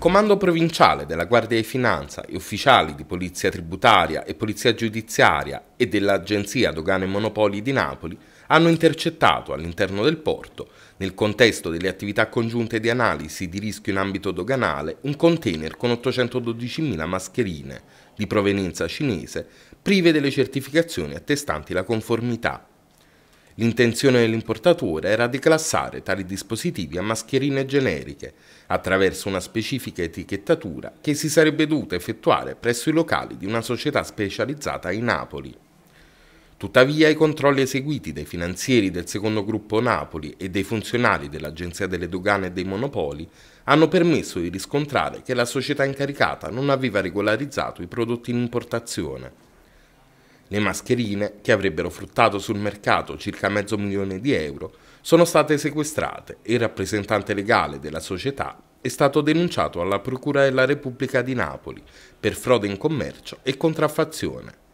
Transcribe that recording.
Comando provinciale della Guardia di Finanza e ufficiali di Polizia Tributaria e Polizia Giudiziaria e dell'Agenzia Dogane Monopoli di Napoli hanno intercettato all'interno del porto, nel contesto delle attività congiunte di analisi di rischio in ambito doganale, un container con 812.000 mascherine di provenienza cinese prive delle certificazioni attestanti la conformità L'intenzione dell'importatore era di classare tali dispositivi a mascherine generiche, attraverso una specifica etichettatura che si sarebbe dovuta effettuare presso i locali di una società specializzata in Napoli. Tuttavia i controlli eseguiti dai finanzieri del secondo gruppo Napoli e dei funzionari dell'Agenzia delle Dogane e dei Monopoli hanno permesso di riscontrare che la società incaricata non aveva regolarizzato i prodotti in importazione. Le mascherine, che avrebbero fruttato sul mercato circa mezzo milione di euro, sono state sequestrate e il rappresentante legale della società è stato denunciato alla Procura della Repubblica di Napoli per frode in commercio e contraffazione.